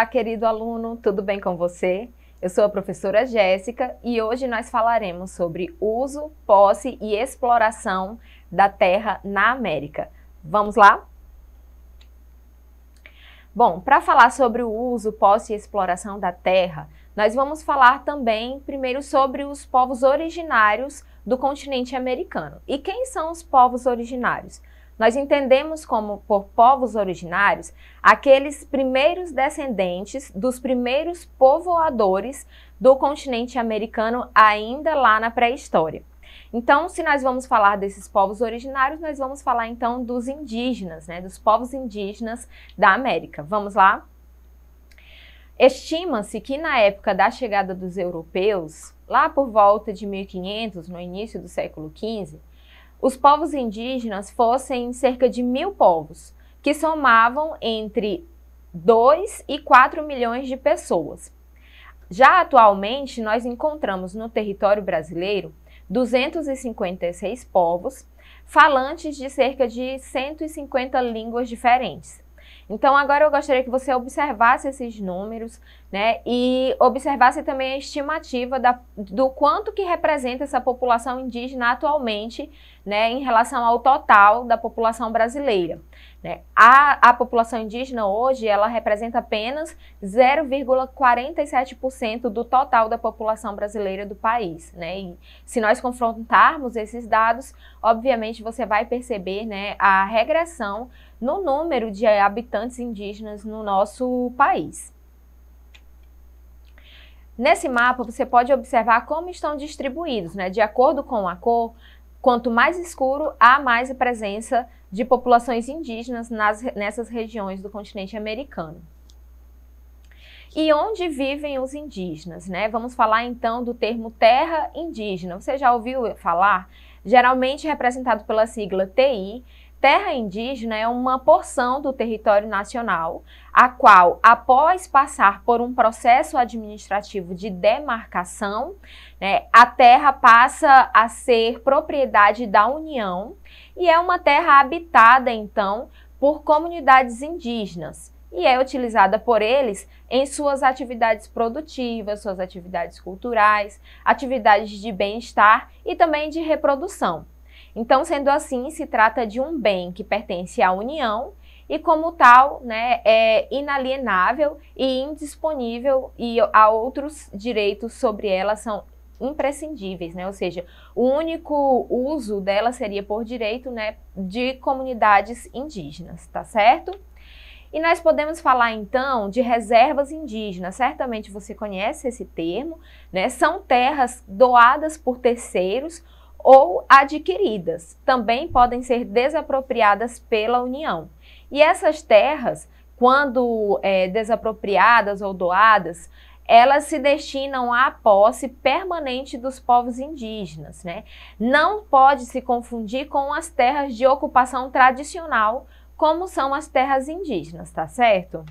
Olá, querido aluno, tudo bem com você? Eu sou a professora Jéssica e hoje nós falaremos sobre uso, posse e exploração da terra na América. Vamos lá? Bom, para falar sobre o uso, posse e exploração da terra, nós vamos falar também primeiro sobre os povos originários do continente americano. E quem são os povos originários? nós entendemos como por povos originários aqueles primeiros descendentes dos primeiros povoadores do continente americano ainda lá na pré-história. Então, se nós vamos falar desses povos originários, nós vamos falar então dos indígenas, né, dos povos indígenas da América. Vamos lá? Estima-se que na época da chegada dos europeus, lá por volta de 1500, no início do século 15, os povos indígenas fossem cerca de mil povos, que somavam entre 2 e 4 milhões de pessoas. Já atualmente, nós encontramos no território brasileiro 256 povos, falantes de cerca de 150 línguas diferentes. Então, agora eu gostaria que você observasse esses números, né? E observasse também a estimativa da, do quanto que representa essa população indígena atualmente né, em relação ao total da população brasileira. Né? A, a população indígena hoje ela representa apenas 0,47% do total da população brasileira do país. Né? E se nós confrontarmos esses dados, obviamente você vai perceber né, a regressão no número de habitantes indígenas no nosso país. Nesse mapa, você pode observar como estão distribuídos, né? De acordo com a cor, Quanto mais escuro, há mais a presença de populações indígenas nas, nessas regiões do continente americano. E onde vivem os indígenas, né? Vamos falar então do termo terra indígena. Você já ouviu falar? Geralmente representado pela sigla TI, Terra indígena é uma porção do território nacional, a qual, após passar por um processo administrativo de demarcação, né, a terra passa a ser propriedade da União e é uma terra habitada, então, por comunidades indígenas e é utilizada por eles em suas atividades produtivas, suas atividades culturais, atividades de bem-estar e também de reprodução. Então, sendo assim, se trata de um bem que pertence à União e, como tal, né, é inalienável e indisponível e há outros direitos sobre ela são imprescindíveis, né? Ou seja, o único uso dela seria por direito, né, de comunidades indígenas, tá certo? E nós podemos falar então de reservas indígenas. Certamente você conhece esse termo, né? São terras doadas por terceiros ou adquiridas, também podem ser desapropriadas pela União. E essas terras, quando é, desapropriadas ou doadas, elas se destinam à posse permanente dos povos indígenas. Né? Não pode se confundir com as terras de ocupação tradicional, como são as terras indígenas, tá certo?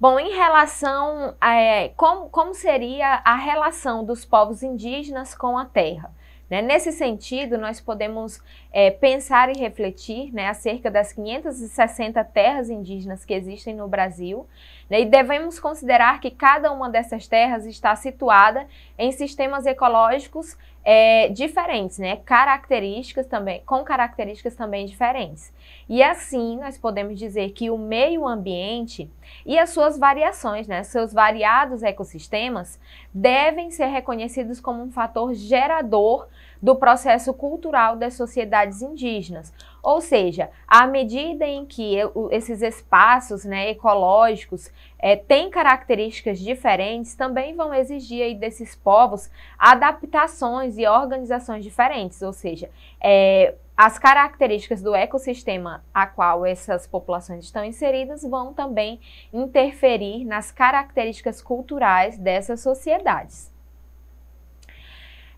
Bom, em relação a é, como, como seria a relação dos povos indígenas com a terra. Né? Nesse sentido, nós podemos é, pensar e refletir né, acerca das 560 terras indígenas que existem no Brasil, né, e devemos considerar que cada uma dessas terras está situada em sistemas ecológicos é, diferentes, né, características também, com características também diferentes. E assim nós podemos dizer que o meio ambiente e as suas variações, né, seus variados ecossistemas, devem ser reconhecidos como um fator gerador do processo cultural das sociedades indígenas. Ou seja, à medida em que esses espaços né, ecológicos é, têm características diferentes, também vão exigir aí, desses povos adaptações e organizações diferentes. Ou seja, é, as características do ecossistema a qual essas populações estão inseridas vão também interferir nas características culturais dessas sociedades.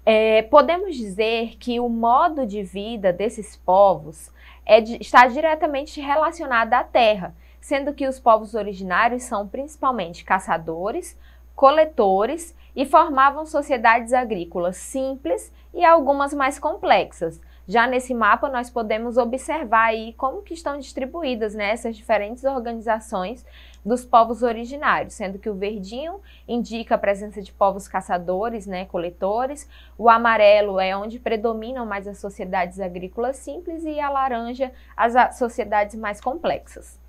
É, podemos dizer que o modo de vida desses povos é de, está diretamente relacionado à terra, sendo que os povos originários são principalmente caçadores, coletores e formavam sociedades agrícolas simples e algumas mais complexas já nesse mapa nós podemos observar aí como que estão distribuídas né, essas diferentes organizações dos povos originários, sendo que o verdinho indica a presença de povos caçadores, né, coletores, o amarelo é onde predominam mais as sociedades agrícolas simples e a laranja as sociedades mais complexas.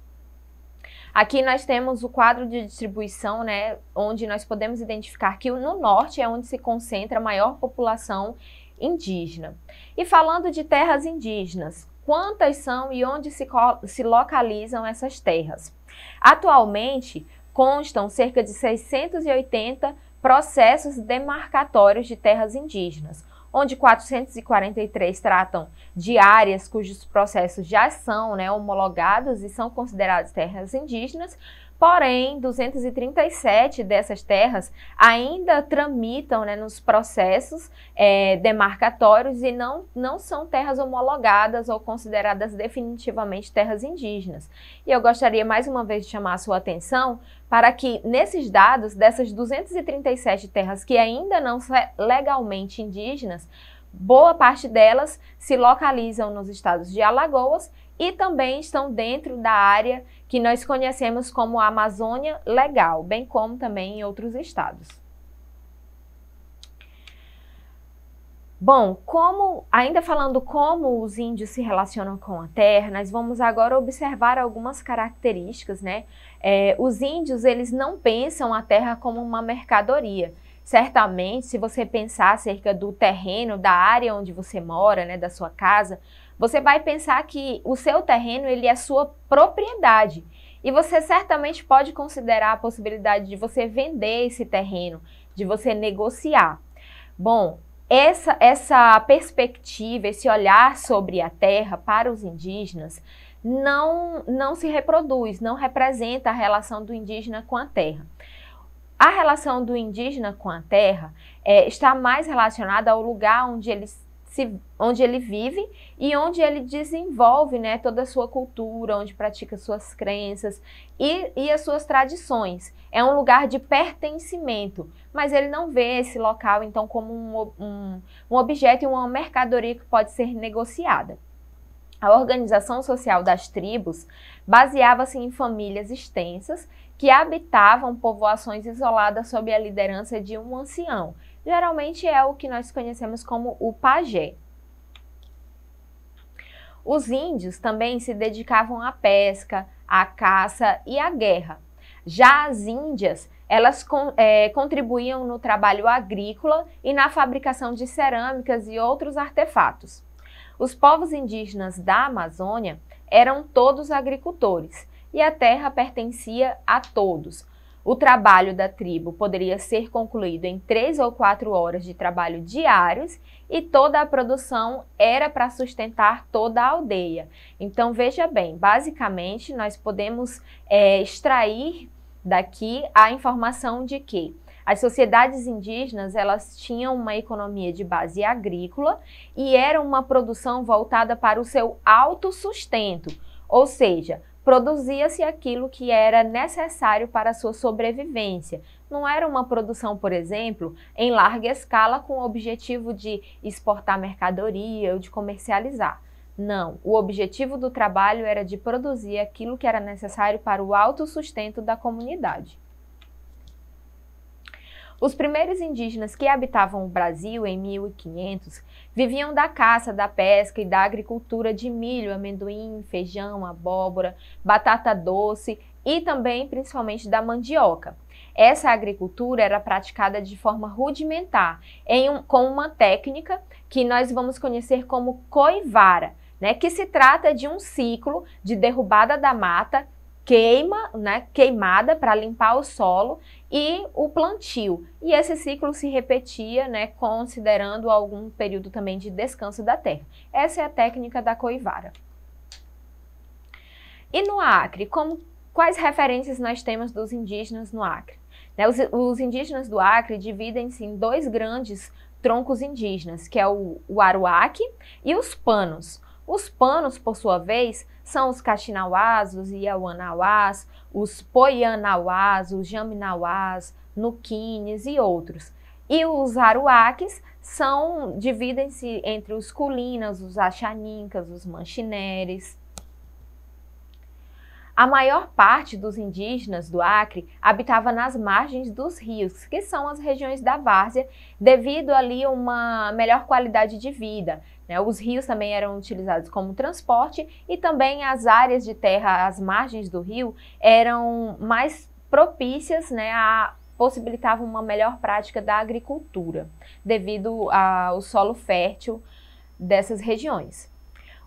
Aqui nós temos o quadro de distribuição, né, onde nós podemos identificar que no norte é onde se concentra a maior população indígena. E falando de terras indígenas, quantas são e onde se, se localizam essas terras? Atualmente, constam cerca de 680 processos demarcatórios de terras indígenas, onde 443 tratam de áreas cujos processos já são né, homologados e são considerados terras indígenas, Porém, 237 dessas terras ainda tramitam né, nos processos é, demarcatórios e não, não são terras homologadas ou consideradas definitivamente terras indígenas. E eu gostaria mais uma vez de chamar a sua atenção para que nesses dados, dessas 237 terras que ainda não são legalmente indígenas, boa parte delas se localizam nos estados de Alagoas e também estão dentro da área que nós conhecemos como Amazônia Legal, bem como também em outros estados. Bom, como ainda falando como os índios se relacionam com a terra, nós vamos agora observar algumas características, né? É, os índios eles não pensam a terra como uma mercadoria. Certamente, se você pensar acerca do terreno, da área onde você mora, né, da sua casa, você vai pensar que o seu terreno ele é sua propriedade e você certamente pode considerar a possibilidade de você vender esse terreno, de você negociar. Bom, essa, essa perspectiva, esse olhar sobre a terra para os indígenas não, não se reproduz, não representa a relação do indígena com a terra. A relação do indígena com a terra é, está mais relacionada ao lugar onde eles se, onde ele vive e onde ele desenvolve né, toda a sua cultura, onde pratica suas crenças e, e as suas tradições. É um lugar de pertencimento, mas ele não vê esse local então como um, um, um objeto e uma mercadoria que pode ser negociada. A organização social das tribos baseava-se em famílias extensas que habitavam povoações isoladas sob a liderança de um ancião, Geralmente é o que nós conhecemos como o pajé. Os índios também se dedicavam à pesca, à caça e à guerra. Já as índias, elas é, contribuíam no trabalho agrícola e na fabricação de cerâmicas e outros artefatos. Os povos indígenas da Amazônia eram todos agricultores e a terra pertencia a todos, o trabalho da tribo poderia ser concluído em três ou quatro horas de trabalho diários e toda a produção era para sustentar toda a aldeia. Então veja bem, basicamente nós podemos é, extrair daqui a informação de que as sociedades indígenas elas tinham uma economia de base agrícola e era uma produção voltada para o seu autossustento, ou seja, produzia-se aquilo que era necessário para a sua sobrevivência. Não era uma produção, por exemplo, em larga escala com o objetivo de exportar mercadoria ou de comercializar. Não, o objetivo do trabalho era de produzir aquilo que era necessário para o autossustento da comunidade. Os primeiros indígenas que habitavam o Brasil em 1500 viviam da caça, da pesca e da agricultura de milho, amendoim, feijão, abóbora, batata doce e também principalmente da mandioca. Essa agricultura era praticada de forma rudimentar, um, com uma técnica que nós vamos conhecer como coivara, né, que se trata de um ciclo de derrubada da mata queima, né, queimada para limpar o solo e o plantio. E esse ciclo se repetia, né, considerando algum período também de descanso da terra. Essa é a técnica da coivara. E no Acre, como, quais referências nós temos dos indígenas no Acre? Né, os, os, indígenas do Acre dividem-se em dois grandes troncos indígenas, que é o, o Aruaque e os Panos. Os panos, por sua vez, são os caxinauás, os Iauanauás, os Poianauás, os Jaminauás, Nuquines e outros. E os Aruaques são, dividem-se entre os Culinas, os Achaninkas, os Manchineres. A maior parte dos indígenas do Acre habitava nas margens dos rios, que são as regiões da várzea, devido ali a uma melhor qualidade de vida. Né? Os rios também eram utilizados como transporte e também as áreas de terra, as margens do rio, eram mais propícias né, a possibilitavam uma melhor prática da agricultura, devido ao solo fértil dessas regiões.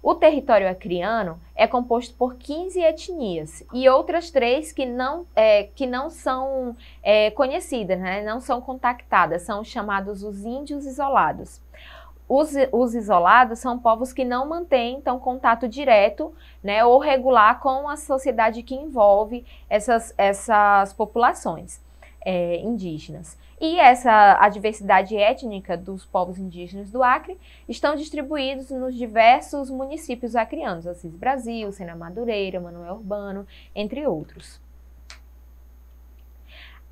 O território acriano é composto por 15 etnias e outras três que não, é, que não são é, conhecidas, né? não são contactadas, são chamados os índios isolados os, os, isolados são povos que não mantêm então contato direto, né, ou regular com a sociedade que envolve essas, essas populações é, indígenas. E essa a diversidade étnica dos povos indígenas do Acre estão distribuídos nos diversos municípios acrianos, Assis Brasil, Sena Madureira, Manuel Urbano, entre outros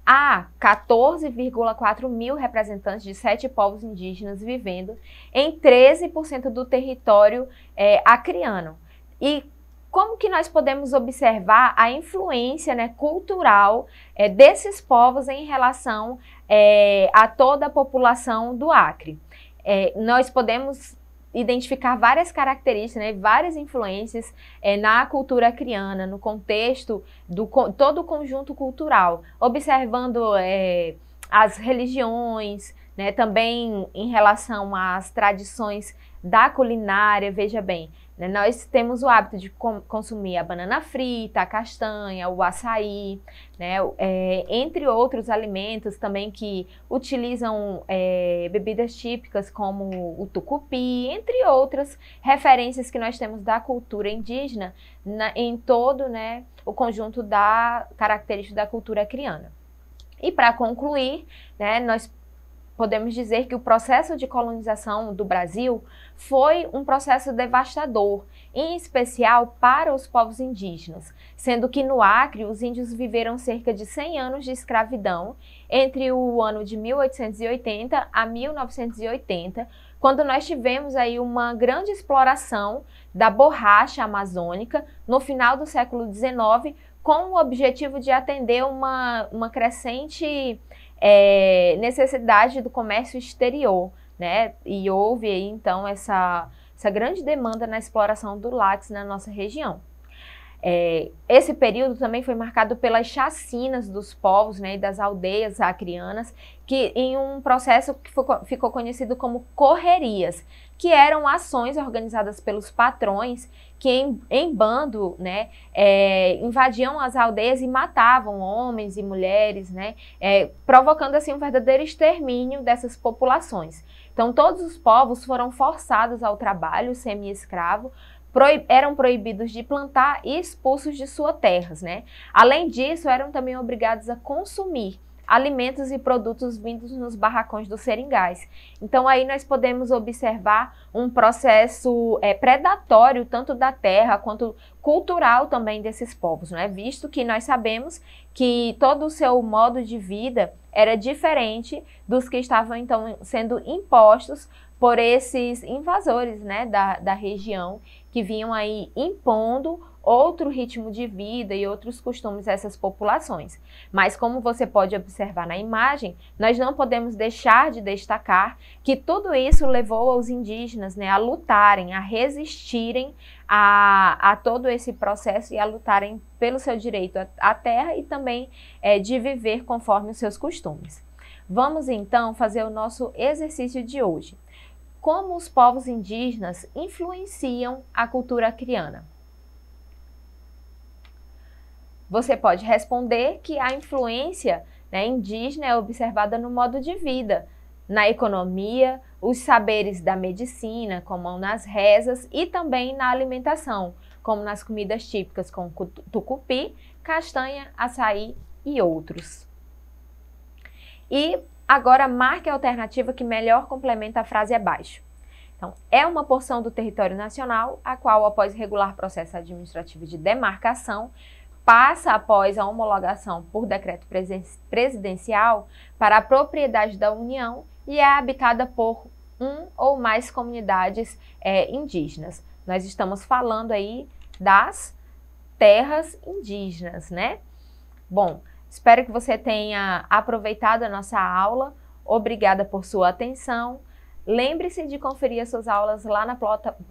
há 14,4 mil representantes de sete povos indígenas vivendo em 13% do território é, acriano. E como que nós podemos observar a influência né, cultural é, desses povos em relação é, a toda a população do Acre? É, nós podemos identificar várias características, né, várias influências é, na cultura criana, no contexto do todo o conjunto cultural, observando é, as religiões, né, também em relação às tradições da culinária, veja bem, né? Nós temos o hábito de consumir a banana frita, a castanha, o açaí, né? é, entre outros alimentos também que utilizam é, bebidas típicas como o tucupi, entre outras referências que nós temos da cultura indígena na, em todo né, o conjunto da característica da cultura criana. E para concluir, né, nós podemos dizer que o processo de colonização do Brasil foi um processo devastador, em especial para os povos indígenas, sendo que no Acre os índios viveram cerca de 100 anos de escravidão entre o ano de 1880 a 1980, quando nós tivemos aí uma grande exploração da borracha amazônica no final do século XIX com o objetivo de atender uma, uma crescente é, necessidade do comércio exterior, né? E houve aí, então, essa, essa grande demanda na exploração do látex na nossa região. É, esse período também foi marcado pelas chacinas dos povos né, e das aldeias acrianas, que em um processo que ficou, ficou conhecido como correrias, que eram ações organizadas pelos patrões que em, em bando né, é, invadiam as aldeias e matavam homens e mulheres, né, é, provocando assim um verdadeiro extermínio dessas populações. Então todos os povos foram forçados ao trabalho semi-escravo, Proib eram proibidos de plantar e expulsos de suas terras, né? Além disso, eram também obrigados a consumir alimentos e produtos vindos nos barracões dos seringais. Então aí nós podemos observar um processo é, predatório tanto da terra quanto cultural também desses povos, não é? Visto que nós sabemos que todo o seu modo de vida era diferente dos que estavam então sendo impostos por esses invasores, né, da, da região que vinham aí impondo outro ritmo de vida e outros costumes essas populações. Mas como você pode observar na imagem, nós não podemos deixar de destacar que tudo isso levou os indígenas né, a lutarem, a resistirem a, a, todo esse processo e a lutarem pelo seu direito à terra e também é, de viver conforme os seus costumes. Vamos então fazer o nosso exercício de hoje. Como os povos indígenas influenciam a cultura criana? Você pode responder que a influência né, indígena é observada no modo de vida, na economia, os saberes da medicina, como nas rezas e também na alimentação, como nas comidas típicas como tucupi, castanha, açaí e outros. E agora marque a alternativa que melhor complementa a frase abaixo. Então, é uma porção do território nacional a qual, após regular processo administrativo de demarcação, passa após a homologação por decreto presidencial para a propriedade da União e é habitada por um ou mais comunidades é, indígenas. Nós estamos falando aí das terras indígenas, né? Bom, espero que você tenha aproveitado a nossa aula. Obrigada por sua atenção. Lembre-se de conferir as suas aulas lá na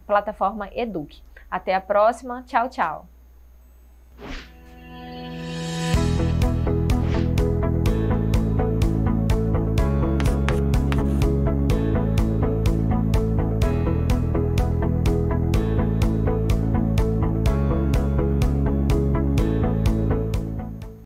plataforma Eduque. Até a próxima. Tchau, tchau.